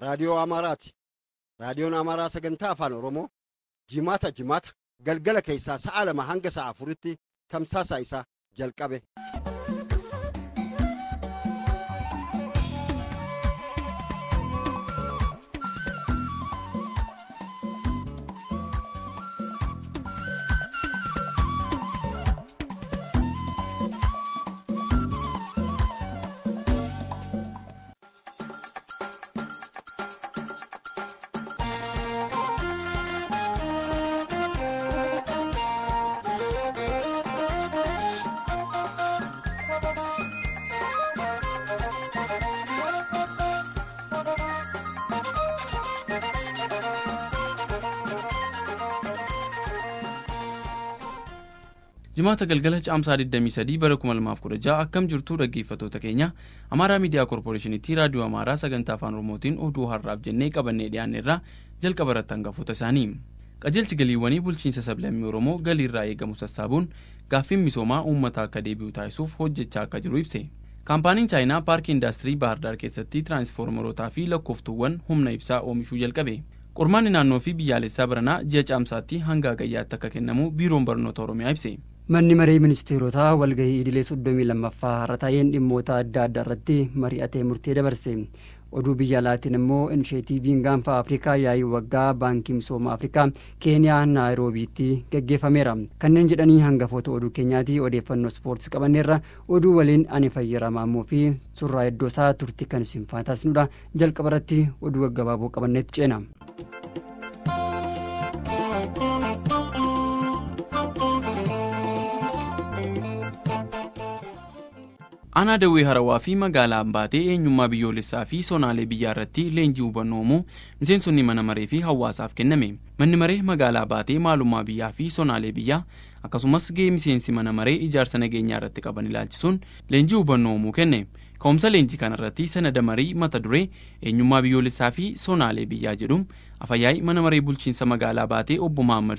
raadiyoo Amaaraati. Raadiyoon Amaaraa sagantaa afaan Oromoo jimaata jimaata galgala keessaa sa'aa lama hanga sa'a afuritti tamsaasaa isaa jalqabe. jimaata galgala caamsaa 23 bara 2016 akkam jirtu dhaggeeffatoota keenya amaaraa miidiyaa koorporeeshiniitti raadiyoo amaaraa sagantaa afaan oromootiin oduu harraaf jennee qabannee dhiyaanne irraa jalqaba irratti hangafoota isaanii qajeelchi galiiwwanii bulchiinsa sablammii oromoo galiirraa eegamu sassaabuun gaaffiin misoomaa uummata akka deebi'u taasisuuf hojjechaa akka jiru ibse kaampaaniin chaayinaa paarkii indaastirii bahardaar keessatti tiraansfoormarootaa fi lakkooftuuwwan humna ibsaa oomishuu jalqabe qormaanni naannoo fi biyyaalessaa baranaa ji'a caamsaatti akka kennamu biiroon barnoota oromiyaa ibse manni marii ministeerotaa walgahii idilee soddomii lammaffaa har'a taa'een dhimmoota adda addaa irratti mari'atee murtee dabarse oduu biyya alaatiin immoo inisheetiiviin gaanfa afrikaa yaa'ii waggaa baankii misooma afrikaa keeniyaa naayiroobiitti geggeeffameera kanneen jedhanii hangafoota oduu keenyaati odeeffannoo ispoortis qabanneerra oduu waliin ani fayyaramaammoo fi surraa isaa turtii kan isin faataasnudha irratti oduu gaggabaaboo qabannetti ceena. Aanaa Dawwee Harawaa fi magaalaa baatee eenyummaa biyyoolessaa fi sonaalee biyyaa irratti leenjii hubannoo miseensonni mana maree fi hawaasaaf kenname. Manni maree magaalaa Baatee maalummaa biyyaa fi sonaalee biyyaa akkasumas gahee miseensi mana maree ijaarsa nageenyaa irratti qaban ilaalchisuun leenjii hubannoo kenne. Ka'umsa leenjii kanarratti sana damarii mata duree eenyummaa biyyoolessaa fi sonaalee biyyaa jedhu afayyaa'ii mana maree bulchiinsa magaalaa Baatee obbo Mahammad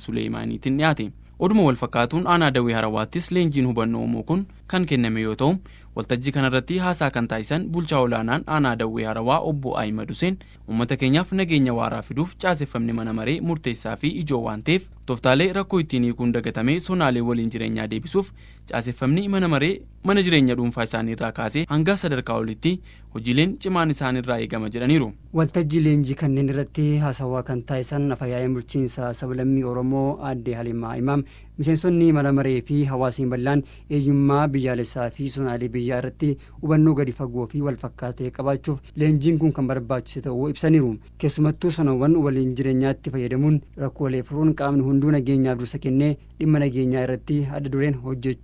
dhiyaate. oduma wal fakkaatuun aanaa dawwee harawaattis leenjiin hubannoo kun kan kenname yoo ta'u waltajjii kanarratti haasaa kan taasisan bulchaa olaanaan aanaa dawwee harawaa obbo Ahimad Duseen uummata keenyaaf nageenya waaraa fiduuf caaseffamni mana maree murteessaa fi ijoo waan ta'eef tooftaalee rakkoo ittiin hiikuun dagatame sonaalee waliin jireenyaa deebisuuf caaseffamni mana maree mana jireenya dhuunfaa isaanii irraa kaasee hanga sadarkaa olitti hojiileen cimaan isaaniirraa eegama jedhaniiru. Waltajjii leenjii kanneen irratti haasawaa kan taasisan afayaa'een bulchiinsa sablammii Oromoo aaddee Halimaa Imaam miseensonni mana maree fi hawaasiin bal'aan eeyyummaa biyyaalessaa fi sonaalii biyyaa irratti hubannoo gadi fagoo fi wal fakkaate qabaachuuf leenjiin kun kan barbaachise ta'uu ibsaniiru. Keessumattuu sanawwan waliin jireenyaatti fayyadamuun rakkoolee furuun qaamni hunduu nageenyaaf dursa kennee dhimma nageenyaa irratti adda dureen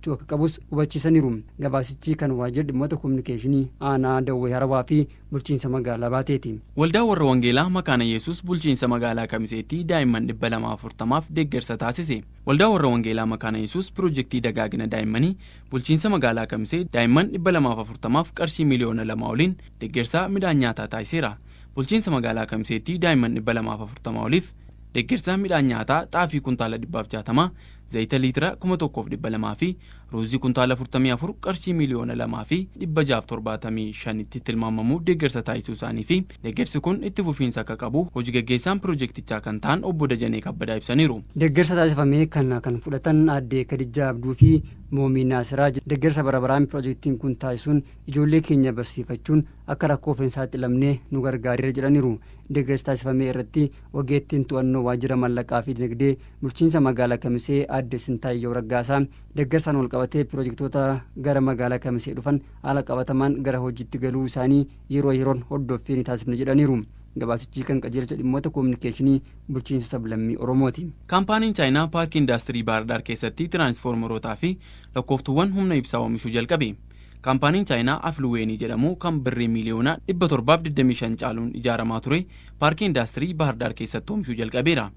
gochuu akka qabus hubachiisaniiru gabaasichi kan waajjirri dhimmoota koominikeeshinii aanaa dawwee harabaa fi bulchiinsa magaalaa baateeti. waldaa warra wangeelaa makaana yesus bulchiinsa magaalaa kamiseetti daa'imman dhibba lamaa afurtamaaf deeggarsa taasise waldaa warra wangeelaa makaana yesus piroojeektii dagaagina daa'immanii bulchiinsa magaalaa kamisee daa'imman dhibba lamaaf afurtamaaf qarshii miliyoona lama oliin deeggarsaa midhaan nyaataa taasiseera bulchiinsa magaalaa kamiseetti daa'imman dhibba lamaaf afurtama oliif deeggarsaa midhaan nyaataa ruuzii kuntaala 44 qarshii miliyoona lamaa fi dhibba jaaf torbaatamii shanitti tilmaamamuu deeggarsa taasisuu isaanii fi deeggarsi kun itti fufiinsa akka qabu hojii gaggeessaan piroojektichaa kan ta'an obbo Dajanee Kabbadaa ibsaniiru. Deeggarsa taasifamee kana kan fudhatan aadde Kadija Abduu fi Moominaa Siraa deeggarsa barabaraan piroojektiin kun taasisuun ijoollee keenya barsiifachuun akka rakkoo ofeensaa xilamnee nu gargaareera jedhaniiru. Deeggarsi taasifamee irratti ogeettiin to'annoo waajjira maallaqaa fi dinagdee bulchiinsa Kamisee qabatee piroojektota gara magaalaa kamisee dhufan haala qabatamaan gara hojiitti galuu isaanii yeroo yeroon hordoffee ni taasifna jedhaniiru. gabaasichi kan qajeelcha dhimmoota koominikeeshinii bulchiinsa sablammii oromooti. kaampaaniin chaayinaa paarkii indaastirii baardaar keessatti tiraansfoormerootaa fi lakkooftuuwwan humna ibsaa oomishuu jalqabe kaampaaniin chaayinaa afluweenii jedhamu kan birree miiliyoonaa 725 caaluun ijaaramaa ture paarkii indaastirii baardaar keessatti oomishuu jalqabeera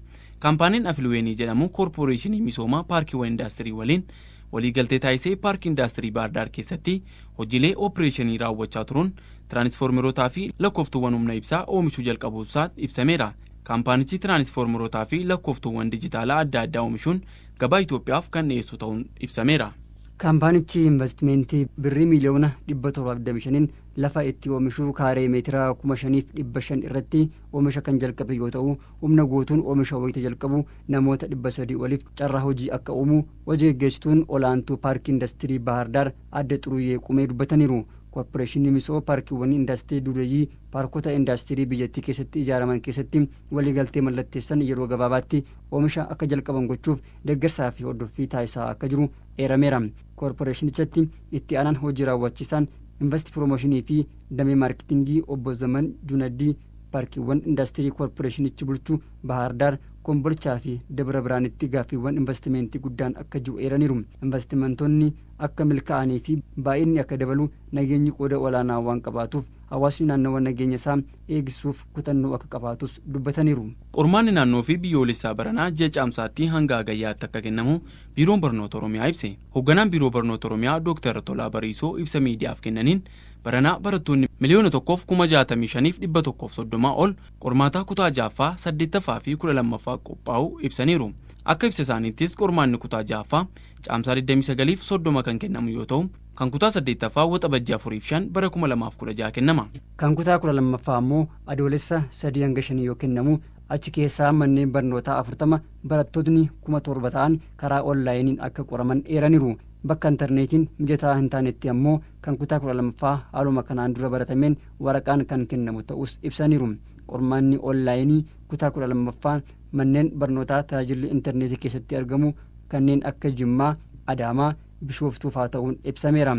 kaampaaniin afluweenii jedhamu koorporeeshinii misoomaa paarkiiwwan indaastirii waliin waliigaltee taayisee paarkii indaastirii baardaar keessatti hojiilee oopereeshinii raawwachaa turuun tiraansformerootaa fi lakkooftuuwwan humna ibsaa oomishuu jalqabuusaa ibsameera. kaampaanichi tiraansformerootaa fi lakkooftuuwwan dijitaalaa adda addaa oomishuun gabaa Itoophiyaaf kan dhiyeessu ta'uun ibsameera. kaampaanichi investimentii birrii miiliyoona 725 lafa itti oomishuu kaaree meetiraa kuma shaniif dhibba shan irratti oomisha kan jalqabe yoo ta'u humna guutuun oomisha wayita jalqabu namoota dhibba sadii oliif carraa hojii akka uumu wajeeggeessituun olaantuu paarkii indastirii bahardaar adda xuruyyee qumee dubbataniiru koorporeeshinii misoo paarkiiwwan indastirii dureeyyii paarkota indastirii biyyattii keessatti ijaaraman keessatti waliigaltee mallatteessan yeroo gabaabaatti oomisha akka jalqaban gochuuf deeggarsaa fi hordoffii taayisaa akka jiru eerameera koorporeeshinichatti itti aanaan hojii raawwachisaan investi promooshinii fi damee maarketingii obbo Zaman Junaddii paarkiiwwan indaastirii koorporeeshinichi bulchuu Bahaardaar Kombolchaa fi Dabra Biraanitti gaaffiiwwan investimentii guddaan akka jiru eeraniiru investimentoonni akka milkaa'anii fi baay'inni akka dabalu nageenyi qooda olaanaa waan qabaatuuf hawaasni naannawa nageenya isaa eegisuuf kutannoo akka qabaatus dubbataniiru. qormaanni naannoo fi biyyoolessaa baranaa ji'a caamsaatti hanga agayyaatti akka kennamu biiroon barnoota oromiyaa ibse hoogganaan biiroo barnoota oromiyaa dooktar tolaa bariisoo ibsa miidiyaaf kennaniin baranaa barattoonni miliyoona tokkoof kuma jaatamii shaniif dhibba tokkoof soddomaa ol qormaataa kutaa jaaffaa fi kudha lammaffaa qophaa'uu ibsaniiru. akka ibsa isaaniittis qormaanni kutaa ja'affaa caamsaa 29f 30 kan kennamu yoo ta'u kan kutaa 8ffaa waxa bajjii 4 bara 2016 kennama. kan kutaa 12ffaa ammoo adoolessa 3 hanga 5 yoo kennamu achi keessaa manneen barnootaa 40 barattootni kuma torba ta'an karaa onlaayiniin akka qoraman eeraniiru. bakka intarneetiin mijataa hin taanetti ammoo kan kutaa kudha lammaffaa haaluma kanaan dura baratameen waraqaan kan kennamu ta'us ibsaniiru qormaanni onlaayinii kutaa kudha lammaffaan manneen barnootaa tajaajilli intarneetii keessatti argamu kanneen akka jimmaa adaamaa bishooftuufaa ta'uun ibsameera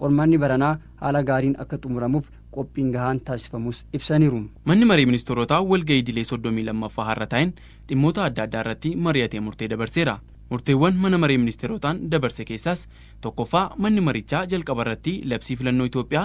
qormaanni baranaa haala gaariin akka xumuramuuf qophiin gahaan taasifamus ibsaniiru. manni marii ministeerotaa walgahii dilee soddomii lammaffaa har'a taa'een dhimmoota adda addaa irratti mari'atee murtee dabarseera. murteewwan mana maree ministeerotaan dabarse keessaas tokkoffaa manni marichaa jalqaba irratti labsii filannoo Itoophiyaa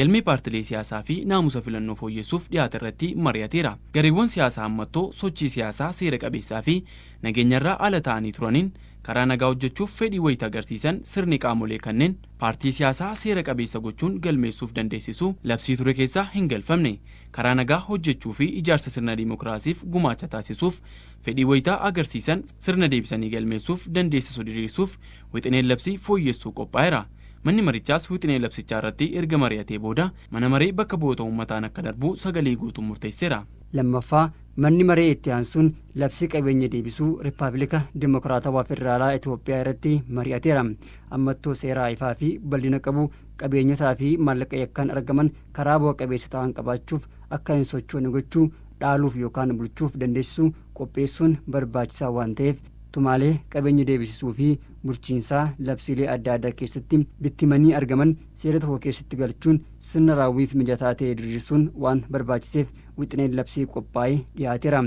galmee paartilee siyaasaa fi naamusa filannoo fooyyessuuf dhihaata irratti mari'ateera. Gareewwan siyaasaa hammattoo sochii siyaasaa seera qabeessaa fi nageenya irraa ala ta'anii turaniin karaa nagaa hojjechuuf fedhii wayta agarsiisan sirni qaamolee kanneen paartii siyaasaa seera qabeessa gochuun galmeessuuf dandeessisu labsii ture keessa hin galfamne karaa nagaa hojjechuu fi ijaarsa sirna dimokiraasiif gumaacha taasisuuf fedhii wayitaa agarsiisan sirna deebisanii galmeessuuf dandeessisu diriirsuuf wixineen labsi fooyyessuu qophaa'eera. manni marichaas wixinee labsichaa irratti erga mari'atee booda mana maree bakka bu'oota uummataan akka darbuu sagalee guutuun murteesseera. lammaffaa manni maree itti aansuun labsi qabeenya deebisuu riippaabilika dimokiraatawaa federaalaa itoophiyaa irratti mari'ateera ammattoo seeraa ifaa fi bal'ina qabu qabeenyotaa fi maallaqa yakkaan argaman karaa bu'a qabeessa ta'an qabaachuuf akka hin sochoone gochuu dhaaluuf yookaan bulchuuf dandeessu qopheessuun barbaachisaa waan ta'eef tumaalee qabeenyi deebisisuu fi burchiinsaa labsiilee adda addaa keessatti bittimanii argaman seera tokko keessatti galchuun sirna raawwiif mijataa ta'e diriirsuun waan barbaachiseef wixineen labsii qophaa'ee dhiyaateera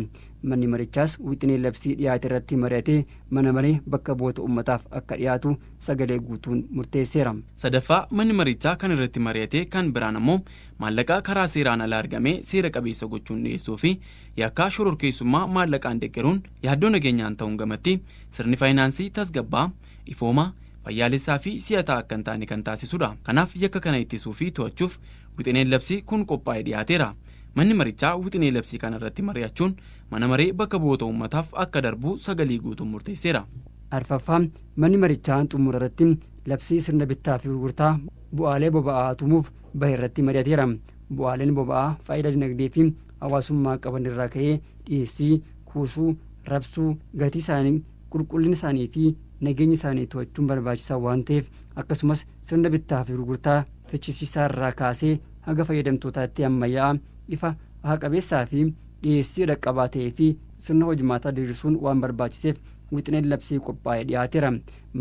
manni marichaas wixinee labsii dhiyaate irratti mari'atee mana maree bakka boota ummataaf akka dhiyaatu sagalee guutuun murteesseera. sadaffaa manni marichaa kan irratti mari'atee kan biraan ammoo maallaqaa karaa seeraan ala argamee seera qabeessa gochuun dhiyeessuu fi yakkaa shororkeessummaa maallaqaan deeggaruun yaaddoo nageenyaan ta'uun gamatti sirni faayinaansii tasgabbaa ifooma fayyaalessaa fi si'ataa akka hin taane kan taasisudha kanaaf yakka kana ittisuu fi to'achuuf wixineen labsii kun qophaa'e dhiyaateera manni marichaa wixinee labsii kana irratti mari'achuun mana maree bakka bu'oota uummataaf akka darbuu sagalii guutuun murteesseera. arfaffaa manni marichaa xumura irratti labsii sirna bittaa fi gurgurtaa bu'aalee boba'aa tumuuf bahe irratti mari'ateera bu'aaleen boba'aa faayidaa dinagdee fi hawaasummaa qaban irraa ka'ee dhiyeessii kuusuu rabsuu gatii isaanii qulqullina isaanii fi nageenya isaanii to'achuun barbaachisaa waan ta'eef akkasumas sirna bittaa fi gurgurtaa fichisiisaa irraa kaasee haga fayyadamtootaatti ammayyaa'aa ifa haa qabeessaa fi dhiyeessii dhaqqabaa ta'ee fi sirna hojimaataa diriirsuun waan barbaachiseef wixineen labsii qophaa'ee dhiyaateera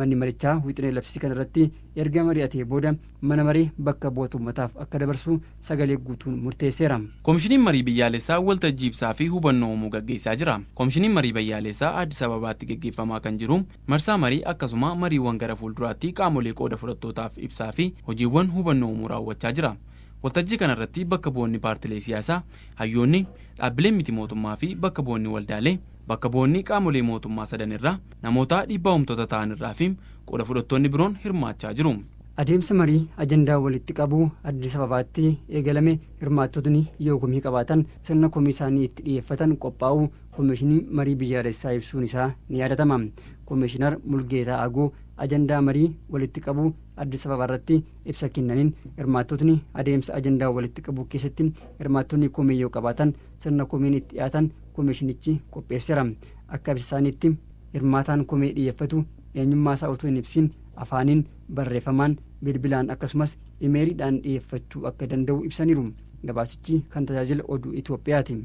manni marichaa wixinee labsii kana irratti erga mari'atee booda mana marii bakka bu'oota akka dabarsu sagalee guutuun murteesseera. koomishiniin marii biyyaalessaa waltajjii ibsaa fi hubannoo uumuu gaggeessaa jira koomishiniin marii biyyaalessaa addis ababaatti gaggeeffamaa kan jiru marsaa marii akkasuma mariiwwan gara fuulduraatti qaamolee qooda fudhattootaaf ibsaa fi hojiiwwan hubannoo raawwachaa jira. waltajjii kana irratti bakka boonni paartilee siyaasaa hayyoonni dhaabbileen miti mootummaa fi bakka boonni waldaalee bakka boonni qaamolee mootummaa sadan irraa namoota dhiibbaa humtoota ta'anirraa irraa fi qodha fudhattoonni biroon hirmaachaa jiru. adeemsa marii ajandaa walitti qabuu addi ababaatti eegalame hirmaattotni yoo komii qabaatan sirna komii isaanii itti dhiyeeffatan qophaa'uu koomishinii marii biyyaalessaa ibsuun isaa ni yaadatama koomishinar mulgeetaa agoo ajandaa marii walitti qabuu addi ababaa irratti ibsa kennaniin hirmaattotni adeemsa ajandaa walitti qabuu keessatti hirmaattonni komee yoo qabaatan sirna komeen itti dhiyaatan komeeshinichi qopheesseera akka ibsa isaaniitti hirmaataan komee xiyyeeffatu eenyummaa isaa utuu hin ibsiin afaaniin barreeffamaan bilbilaan akkasumas imeeliidhaan dhiyyeeffachuu akka danda'u ibsaniiru gabaasichi kan tajaajila oduu Itoophiyaati.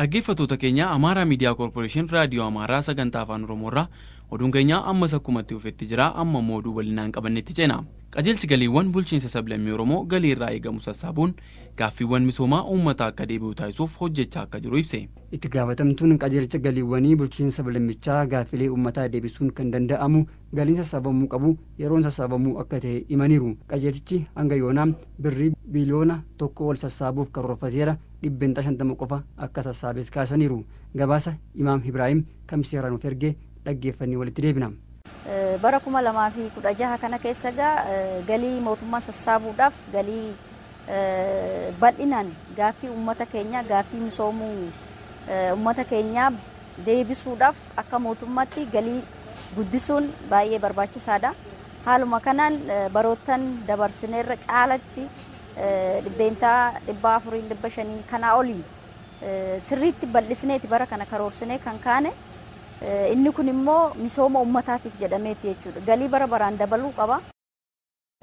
dhaggeeffattoota keenya amaaraa miidiyaa koorporeeshinii raadiyoo amaaraa sagantaa afaan oromoo irraa Oduun keenya ammas akkumatti dhufetti jira amma mooduu oduu bal'inaan qabannetti ceena. Qajeelchi galiiwwan bulchiinsa sablammii Oromoo galii irraa eegamu sassaabuun gaaffiiwwan misoomaa uummataa akka deebi'u taasisuuf hojjechaa akka jiru ibse. Itti gaafatamtuun qajeelcha galiiwwanii bulchiinsa sablammichaa gaaffilee uummataa deebisuun kan danda'amu galiin sassaabamuu qabu yeroon sassaabamuu akka ta'e himaniiru. Qajeelchi hanga yoonaa birrii biliyoona tokko ol sassaabuuf karoorfateera dhibbeentaa shantama qofa akka sassaabes kaasaniiru. Gabaasa Imaam dhaggeeffanni walitti deebinamu. Eh, bara kuma lamaa fi kudha jaha kana keessa gaa eh, galii mootummaa sassaabuudhaaf galii eh, bal'inaan gaaffii uummata keenya gaaffii misoomuu uummata keenyaa deebisuudhaaf akka mootummaatti galii guddisuun baay'ee barbaachisaadha. Haaluma kanaan baroottan dabarsineerra caalatti dhibbeentaa dhibba afurii dhibba shanii kanaa olii sirriitti bal'isinee bara kana karoorsine kan kaane. Eh, inni kun immoo misooma uummataatiif jedhameeti jechuudha. Galii bara baraan dabaluu qaba.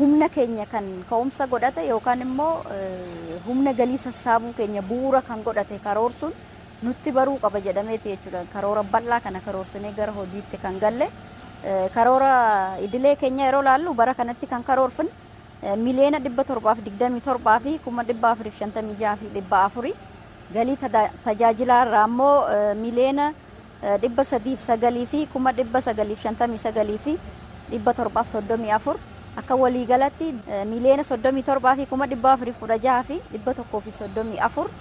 Humna keenya kan ka'umsa godhate yookaan immoo eh, humna galii sassaabuu keenya bu'uura kan godhate karoorsuun nutti baruu qaba jedhameeti jechuudha. Karoora bal'aa kana karoorsinee gara hojiitti kan galle. Eh, karoora idilee keenya yeroo laallu bara kanatti kan karoorfin miliyoona dhibba torbaaf digdamii torbaa fi kuma dhibba afuriif shantamii jaha fi dhibba afuri. Galii tajaajilaa irraa immoo miliyoona Eh, dhibba sadiif sagalii fi kuma dhibba sagaliif shantamii sagalii fi dhibba torbaaf soddomii afur akka waliigalatti eh, miliyoona soddomii torbaa fi kuma dhibba afuriif kudha jaha fi dhibba tokkoo fi soddomii afur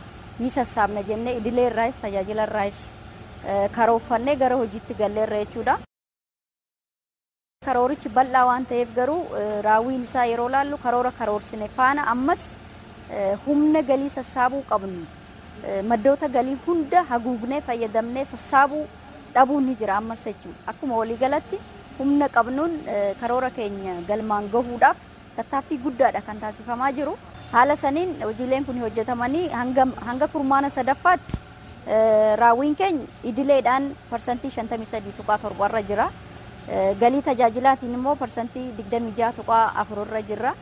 ni sassaabna jennee idilee irraas tajaajila irraas eh, karoorfannee gara hojiitti galleerra jechuudha. Karoorichi bal'aa waan ta'eef garuu raawwiin isaa yeroo laallu karoora karoorsine faana ammas humna galii sassaabuu qabnu. maddoota galii hunda haguugnee fayyadamnee sassaabuu dhabuu ni jira ammas jechuudha. Akkuma waliigalatti humna qabnuun e, karoora keenya galmaan gahuudhaaf tattaaffii guddaadha kan taasifamaa jiru. Haala saniin hojiileen kun hojjetamanii hanga, kurmaana sadaffaatti e, raawwiin keenya idileedhaan parsantii 53.7 irra jira. E, galii tajaajilaatiin immoo parsantii 26.4 irra jira.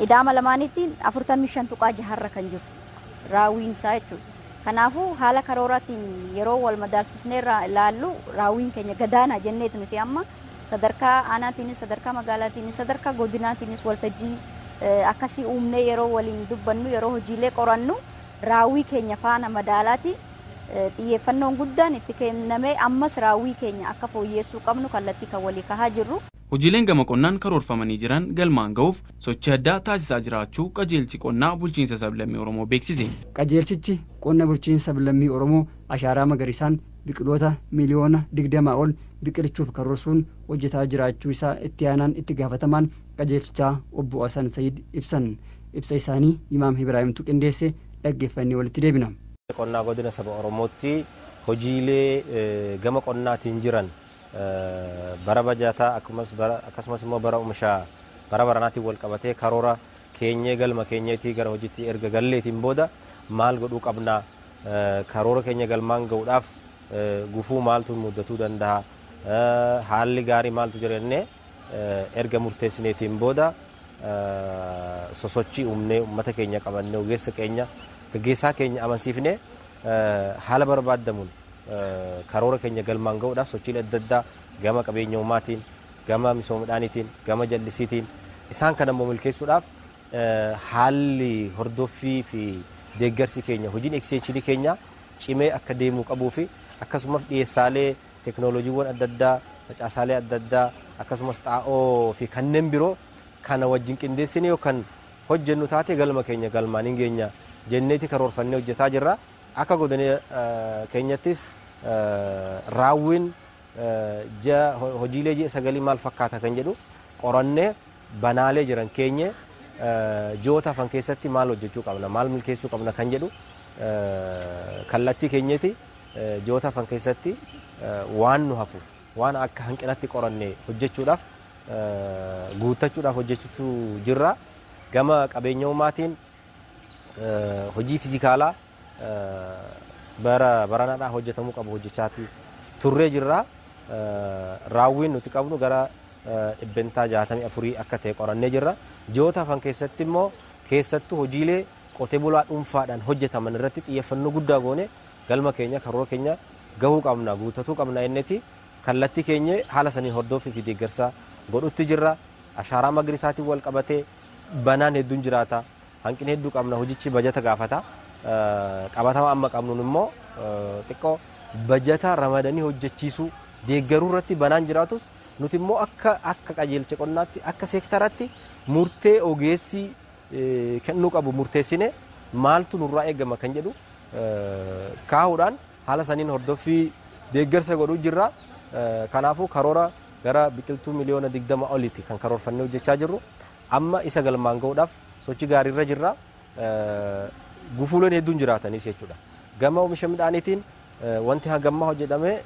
Idaama lamaaniitiin 45.6 irra kan jiru. raawwiin isaa jechuudha. Kanaafuu haala karooratiin yeroo wal madaalsisnee ilaallu raawwiin keenya gadaana jenneet nuti amma sadarkaa aanaatiinis sadarkaa magaalaatiinis sadarkaa godinaatiinis waltajjii akkasii uumnee yeroo waliin dubbannu yeroo hojiilee qorannu raawwii keenya faana madaalaati xiyyeeffannoon guddaan itti kennamee ammas raawwii keenya akka fooyyessuu qabnu kallattii kan walii kahaa jirru. hojiileen gama qonnaan karoorfamanii jiran galmaan ga'uuf sochii addaa taasisaa jiraachuu qajeelchi qonnaa bulchiinsa sablammii Oromoo beeksise. Qajeelchichi qonna bulchiinsa sablammii Oromoo ashaaraa magariisaan biqiloota miiliyoona digdamaa ol biqilchuuf karoorsuun hojjetaa jiraachuu isaa itti aanaan itti gaafatamaan qajeelchichaa obbo Hasan Sayid ibsan ibsa isaanii Imaam Ibraahimtu qindeesse dhaggeeffannee walitti deebina. Qonnaa godina saba Oromootti hojiilee eh, gama qonnaatiin jiran bara bajataa akkasumas immoo bara oomishaa bara baranaatiin wal qabatee karoora keenyee galma keenyeetii gara hojiitti erga galleetiin booda maal godhuu qabnaa karoora keenya galmaan gahuudhaaf gufuu maaltu muddatuu danda'a haalli gaarii maaltu jirenne erga murteessineetiin booda sosochii uumnee ummata keenya qabannee ogeessa keenya gaggeessaa keenya amansiifnee haala barbaaddamuun karoora keenya galmaan ga'uudhaaf sochiilee adda addaa gama qabeenya uumaatiin gama misooma gama jallisiitiin isaan kan ammoo milkeessuudhaaf eh, haalli hordoffii fi deeggarsi keenya hojiin eksiichilii keenya cimee akka deemuu qabuu fi akkasumas dhiyeessaalee teknooloojiiwwan adda addaa facaasaalee adda addaa akkasumas xaa'oo fi kanneen biroo kana wajjin qindeessine yookaan hojjennu taate galma keenya galmaan hin geenye jenneeti karoorfannee hojjetaa jirra. akka godina eh, keenyattis eh, raawwiin eh, hojiilee ji'a sagalii maal fakkaata kan jedhu qorannee banaalee jiran keenye ji'oota afan keessatti maal hojjechuu qabna maal milkeessuu qabna kan jedhu kallattii keenyati ji'oota afan keessatti waan nu hafu waan akka hanqinatti qorannee hojjechuudhaaf guuttachuudhaaf hojjechuu jirra gama qabeenyummaatiin hojii fizikaalaa Eh, bara baranadhaan hojjetamuu qabu hojjechaati turree jirraa eh, raawwiin nuti qabnu gara dhibbentaa eh, jaatamii afurii akka ta'e qorannee jirra ji'oota hafan keessatti immoo keessattuu hojiilee qotee bulaa dhuunfaadhaan hojjetaman irratti xiyyeeffannoo guddaa goonee galma keenya karoora keenya gahuu qabna guutatuu qabna inniti kallattii keenya haala saniin hordoofii fi deeggarsa godhutti jirraa ashaaraa magariisaatiin wal qabatee banaan hedduun jiraata hanqina hedduu qabna hojichi bajata gaafata qabatama amma qabnuun immoo e, xiqqoo bajata ramadanii hojjechiisuu deeggaruu irratti banaan jiraatus nuti immoo akka akka qajeelcha qonnaatti akka seektaratti murtee ogeessi e, kennuu qabu murteessine maaltu nurraa eegama kan jedhu e, kaahuudhaan haala saniin hordoffii deeggarsa godhuu jirra. Kanaafuu karoora gara biqiltuu miliyoona digdama oliiti kan karoorfannee hojjechaa jirru amma isa galmaan gahuudhaaf sochi gaariirra jirra. gufuuleen hedduun jiraatanis jechuudha. Gama oomisha midhaaniitiin eh, wanti gamma hojjetame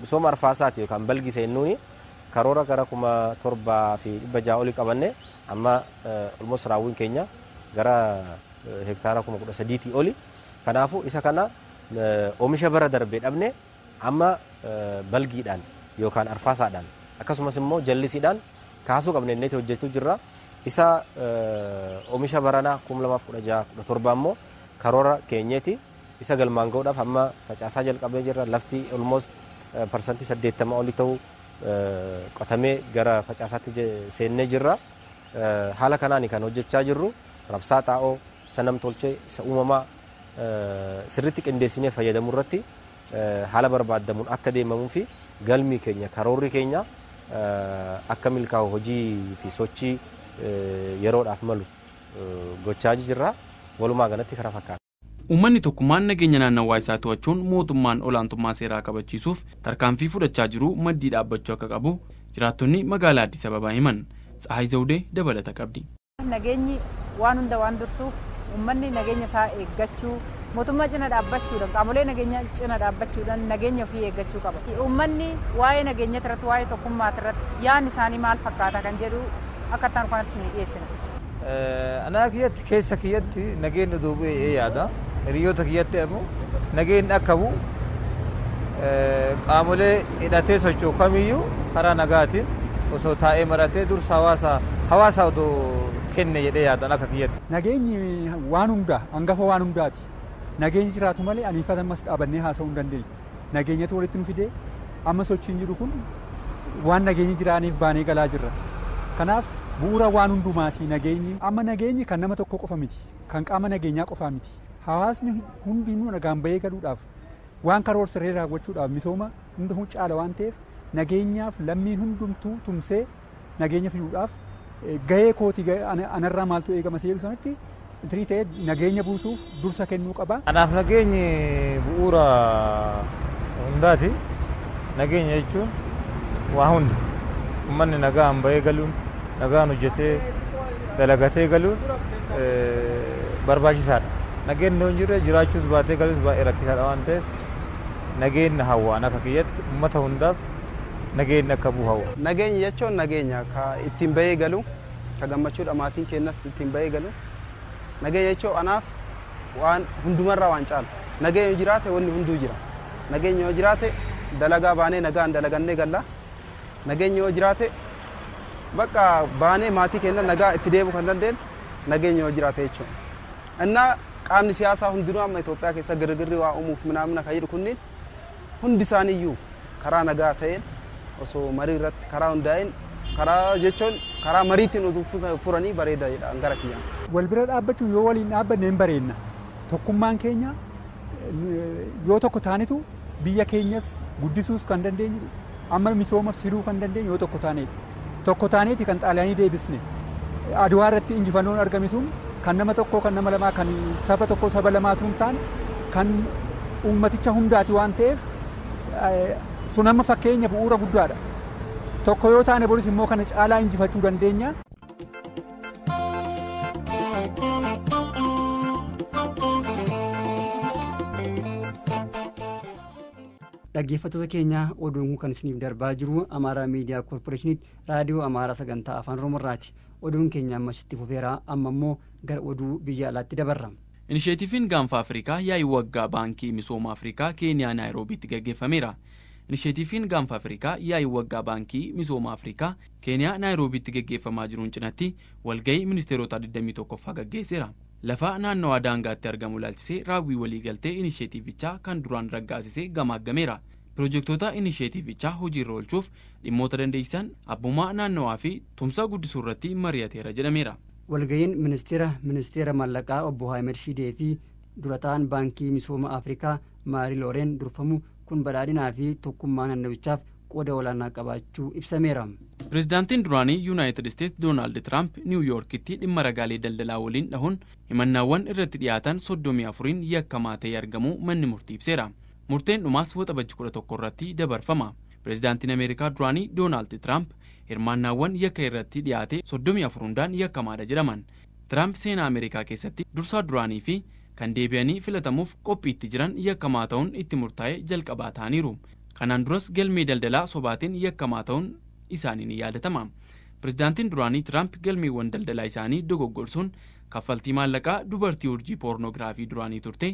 misooma eh, arfaasaati yookaan balgi seennuuni karoora gara kuma torbaa fi dhibba ja'a olii qabanne amma olmoos eh, raawwiin keenya gara hektaara kuma kudha sadiitii oli kanaafu isa kana oomisha bara darbee dhabne amma balgiidhaan yookaan arfaasaadhaan akkasumas immoo jallisiidhaan kaasuu qabne inni hojjechuu jirra isa oomisha baranaa kuma lamaaf kudha kudha torbaa immoo karoora keenyeeti isa galmaan godhaaf amma facaasaa jalqabee jirra lafti olmost eh, parsantii saddeettama olii ta'u eh, qotamee gara facaasaatti seennee jirra eh, haala kanaan kan hojjechaa jirru rabsaa xaa'oo isa tolchee isa uumamaa sirritti qindeessinee fayyadamu irratti haala barbaadamuun akka deemamuu fi galmi keenya karoorri keenya akka milkaa hojii fi sochii yeroodhaaf malu gochaa jirra. walumaa galatti fakkaata. Uummanni tokkummaan nageenya naannawaa isaa to'achuun mootummaan olaantummaa seeraa qabachiisuuf tarkaanfii fudhachaa jiru maddii dhaabbachuu akka qabu jiraattonni magaalaa Addis Ababaa himan Tsahaay Zawudee dabalata qabdi. Nageenyi waan hunda waan dursuuf uummanni nageenya isaa eeggachuu mootummaa cina dhaabbachuudhan qaamolee nageenya cina dhaabbachuudhaan nageenya ofii eeggachuu qaba. Uummanni waa'ee nageenya irratti waa'ee tokkummaa irratti yaan isaanii maal fakkaata kan jedhu akka ittaan ni dhiyeessina. Eh, anaa kiyyatti keessa kiyyatti nageenni duubu yaada hiriyoota kiyyatti ammoo nageenni akka bu'u eh, qaamolee hidhatee socho'u kamiyyuu karaa nagaatiin osoo taa'ee maratee dursa hawaasaa odoo kenne jedhee yaadan akka kiyyatti. Nageenyi waan hundaa hangafa waan hundaati. Nageenyi jiraatu malee aniifatan mas dhaabannee haasa'uu hin dandeenyu. Nageenyatu walitti nu fidee amma sochiin jiru kun waan nageenyi jiraaniif baanee galaa jirra. Kanaaf bu'uura waan hundumaati nageenyi. Amma nageenyi kan nama tokko qofa miti. Kan qaama nageenyaa qofaa miti. Hawaasni hundinuu nagaan bahee galuudhaaf waan karoorseree raawwachuudhaaf misooma hunda caala waan ta'eef nageenyaaf lammiin hundumtuu tumsee nageenya fiyuudhaaf eh, gahee kooti anarraa maaltu eegama si jedhu sanatti tirii ta'ee nageenya buusuuf dursa kennuu qaba. Anaaf nageenyi bu'uura hundaati. Nageenya jechuun waa hunda. Uummanni nagaan bahee galuun. nagaan hojjetee dalagatee galuun barbaachisaadha. Nageen hin jirre jiraachuus baatee galuus baay'ee rakkisaadha waan ta'eef nageen na hawwaana akka kiyyatti uummata hundaaf nageen akka bu'u hawwa. Nageenya jechuun nageenya ka ittiin bahee galu ka gammachuudha maatiin keenyas ittiin bahee galu nageenya jechuun anaaf waan hundumarraa waan caalu nageenya jiraate wanni hunduu jira nageenya yoo jiraate dalagaa baanee nagaan dalagannee galla nageenya yoo jiraate bakka baanee maatii keenna nagaa itti deebi'uu kan dandeenyu nageenya yoo jiraate jechuu Innaa qaamni siyaasaa hundinuu amma Itoophiyaa keessa girgirri waa uumuuf minaamina kan jedhu kunniin hundi karaa nagaa ta'een osoo marii irratti karaa hundaa'een karaa jechuun karaa mariitiin utuu furanii bareeda gara kiyyaan. Wal bira dhaabbachuu yoo waliin dhaabbanne hin bareenna. Tokkummaan keenya yoo tokko taanitu biyya keenyas guddisuus kan dandeenyu amma misooma siduu kan dandeenyu yoo tokko taanedha. tokko taaneeti kan xaaliyaanii deebisne aduwaa irratti injifannoon argame kan nama tokkoo kan nama lamaa kan saba tokkoo saba lamaa hin taane kan uummaticha hundaati waan ta'eef sun amma fakkeenya bu'uura guddaadha tokko yoo taane boris immoo kana caalaa injifachuu dandeenya. dhaggeeffattoota keenya oduun kun kan isiniif darbaa jiru amaaraa miidiyaa koorporeeshiniitti raadiyoo amaaraa sagantaa afaan irraati oduun keenya amma sitti fufeera amma immoo gara oduu biyya alaatti dabarrama Inisheetiifiin gaanfa Afrikaa yaa'i waggaa baankii misooma Afrikaa Keeniyaa Naayiroobiitti gaggeeffameera. Inisheetiifiin gaanfa Afrikaa yaa'i waggaa baankii misooma Afrikaa Keeniyaa Naayiroobiitti gaggeeffamaa hin cinatti walgahii ministeerotaa 21ffaa gaggeesseera. Lafa naannawaa daangaatti argamu ilaalchisee raawwii waliigaltee inisheetiivichaa kan duraan raggaasisee gamaaggameera. piroojektota inisheetiivichaa hojiirra oolchuuf dhimmoota dandeeysan abbumaa naannawaa fi tumsa guddisuu irratti mari'ateera jedhameera. walga'iin ministeera ministeera mallaqaa obbo haayimed shiidee fi durataan baankii misooma afrikaa maarii looreen durfamu kun badhaadhinaa fi tokkummaa naannawichaaf qooda olaanaa qabaachuu ibsameera. pirezidaantiin duraanii yuunaayitid isteetsi doonaald tiraamp niiwu yoorkitti dhimma ragaalee daldalaa waliin dhahuun himannaawwan irratti dhiyaatan soddomii afuriin yakkamaa ta'ee argamu manni murtii ibseera. murteen dhumaas waxa bachi kudha tokko irratti dabarfama pirezidaantiin ameerikaa duraanii doonaald tiraamp hirmaannaawwan yakka irratti dhiyaate soddomii afur hundaan yakkamaadha jedhaman tiraamp seenaa ameerikaa keessatti dursaa duraanii fi kan deebi'anii filatamuuf qophiitti jiran yakkamaa ta'uun itti murtaa'ee jalqabaa ta'aniiru kanaan duras galmee daldalaa sobaatiin yakkamaa ta'uun isaaniin yaadatama. pirezidaantiin duraanii tiraamp galmeewwan daldalaa isaanii dogoggorsuun kaffaltii maallaqaa dubartii urjii poornogiraafii duraanii turte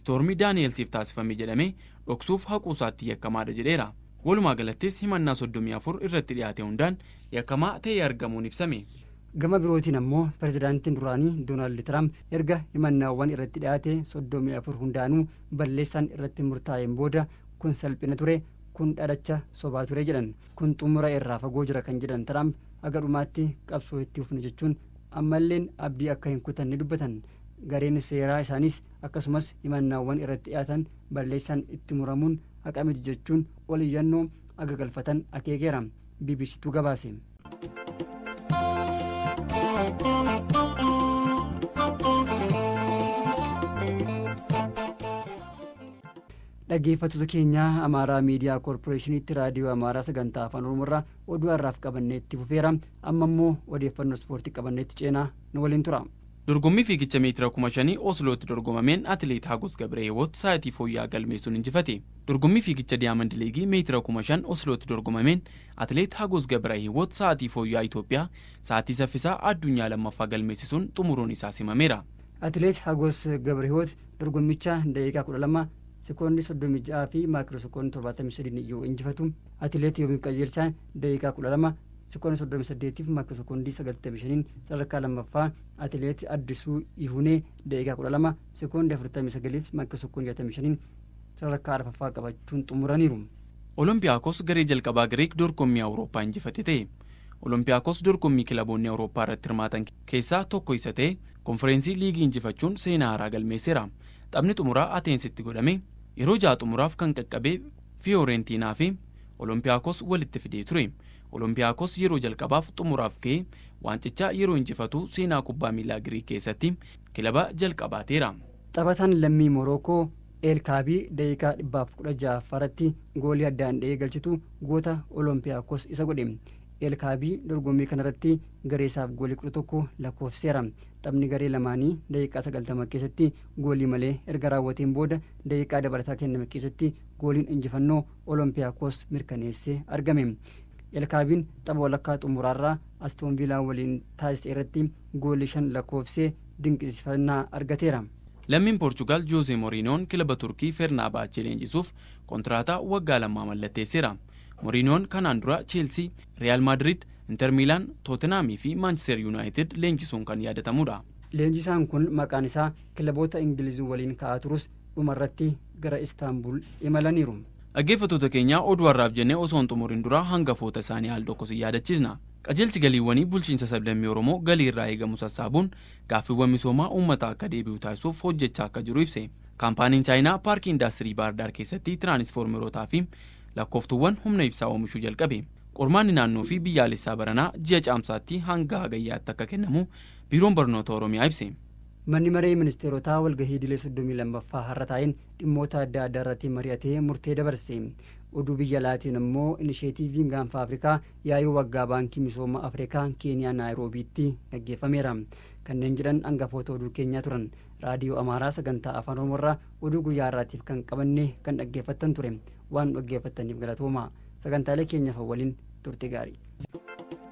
istoormii daani'elsiif taasifame jedhame dhoksuuf haquusaatti yakkamaadha jedheera walumaa galattis himannaa soddomii afur irratti dhiyaate hundaan yakkamaa ta'ee argamuun ibsame. gama birootiin ammoo pirezidaantiin duraanii doonaald tiraamp erga himannaawwan irratti dhiyaate soddomii afur hundaanuu balleessaan irratti murtaa'een booda kun salphina ture kun dhadhacha sobaa ture jedhan kun xumura irraa fagoo jira kan jedhan dhumaatti qabsoo itti ufnu jechuun ammalleen abdii akka hin ni dubbatan gareen seeraa isaaniis akkasumas himannaawwan irratti dhiyaatan balleessaan itti muramuun haqa miti jechuun ol iyyannoo galfatan akeekeera bbctu gabaase dhaggeeffattoota keenya amaaraa miidiyaa koorporeeshiniitti raadiyoo amaaraa sagantaa afaan irraa oduu har'aaf qabannee itti fufeera amma immoo odeeffannoo ispoortii qabanneetti ceenaa nu waliin tura. dorgommii fiigicha meetira kuma shanii oslootti dorgomameen atileet hagus gabreewoot sa'aatii fooyya'aa galmeessuun injifate dorgommii fiigicha diyaa liigii meetira kuma shan oslootti dorgomameen atileet hagus gabreewoot sa'aatii fooyya'aa itoophiyaa sa'aatii saffisaa addunyaa lammaffaa galmeessisuun xumuruun isaa simameera. atileet hagus gabreewoot dorgommicha sekoondii 36 fi maakiroo sekoondii 73 iyyuu injifatu atileet yoomiif qajeelsaan daqiiqaa 12 sekoondii 38 fi maakiroo sekoondii 95 sadarkaa lammaffaa atileet addisuu ihunee daqiiqaa 12 sekoondii 49 fi maakiroo 65 qabachuun xumuraniiru. Oloompiyaakos garee jalqabaa Giriik dorgommii Awurooppaa injifatee ta'e. olompiyaakos dorgommii kilaboonni Awurooppaa irratti hirmaatan keessaa tokko isa ta'e konferensii liigii injifachuun seenaa haaraa galmeesseera. Taphni xumuraa Ateensitti godhame yeroo ja'a xumuraaf kan qaqqabee fiyoorentiinaa fi olompiyaakos walitti fidee ture olompiyaakos yeroo jalqabaaf xumuraaf ka'ee waancichaa yeroo injifatu seenaa kubbaa miilaa girii keessatti kilaba jalqabaateera. xaphataan lammii morookoo eelkaabii daqiiqaa dhibbaaf kudha ja'affaaratti goolii addaan dha'ee galchitu goota olompiyaakos isa godhe elkaabii dorgommii kanarratti gareesaaf goolii kudha tokko lakkoofseera xaphni garee lamaanii daqiiqaa sagaltama keessatti goolii malee erga raawwateen booda daqiiqaa dabalataa kenname keessatti gooliin injifannoo olompiyaakoos mirkaneessee argame. elkaabiin xapha walakkaa xumuraarraa Aston viilaa waliin taasise irratti goolii shan lakkoofsee dinqisifannaa argateera. lammiin Poortugaal jooze mooriinoon kilaba turkii Fernaa baachee leenjisuuf kontiraataa waggaa lamaa mallatteesseera. moriinoon kanaan dura cheelsii re'aal maadrid inter miilaan fi maanchester yuunaayitid leenjisuun kan yaadatamudha. leenjisaan kun maqaan isaa kilaboota ingilizii waliin ka'aa turus dhumarratti gara istaanbul imalaniiru. dhaggeeffattoota keenya oduwarraaf jennee osoon hin duraa hanga foota isaanii al tokkosin yaadachiisna. qajeelchi galiiwwanii bulchiinsa sablammii oromoo galii irraa eegamu sassaabuun gaaffiiwwan misoomaa uummataa akka deebi'u taasisuuf hojjechaa akka jiru ibse kaampaaniin chaayinaa paarkii indaastirii baardaar keessatti lakkooftuuwwan humna ibsaa oomishuu jalqabe qormaanni naannoo fi biyyaalessaa baranaa ji'a caamsaatti hanga hagayyaatti akka kennamu biiroon barnoota oromiyaa ibse. manni maree ministeerotaa walgahii dilee soddomii lammaffaa har'a taa'een dhimmoota adda addaa irratti mari'atee murtee dabarse oduu biyya laatiin immoo inisheetiiviin gaanfa afrikaa yaa'ii waggaa baankii misooma afrikaa keeniyaa naayiroobiitti dhaggeeffameera kanneen jedhan hangafoota oduu keenyaa turan raadiyoo amaaraa sagantaa afaan oromoo irraa oduu guyyaa irraatiif kan qabanne kan dhaggeeffattan ture waan dhaggeeffattaniif galatoomaa sagantaalee keenyaaf waliin turte gaarii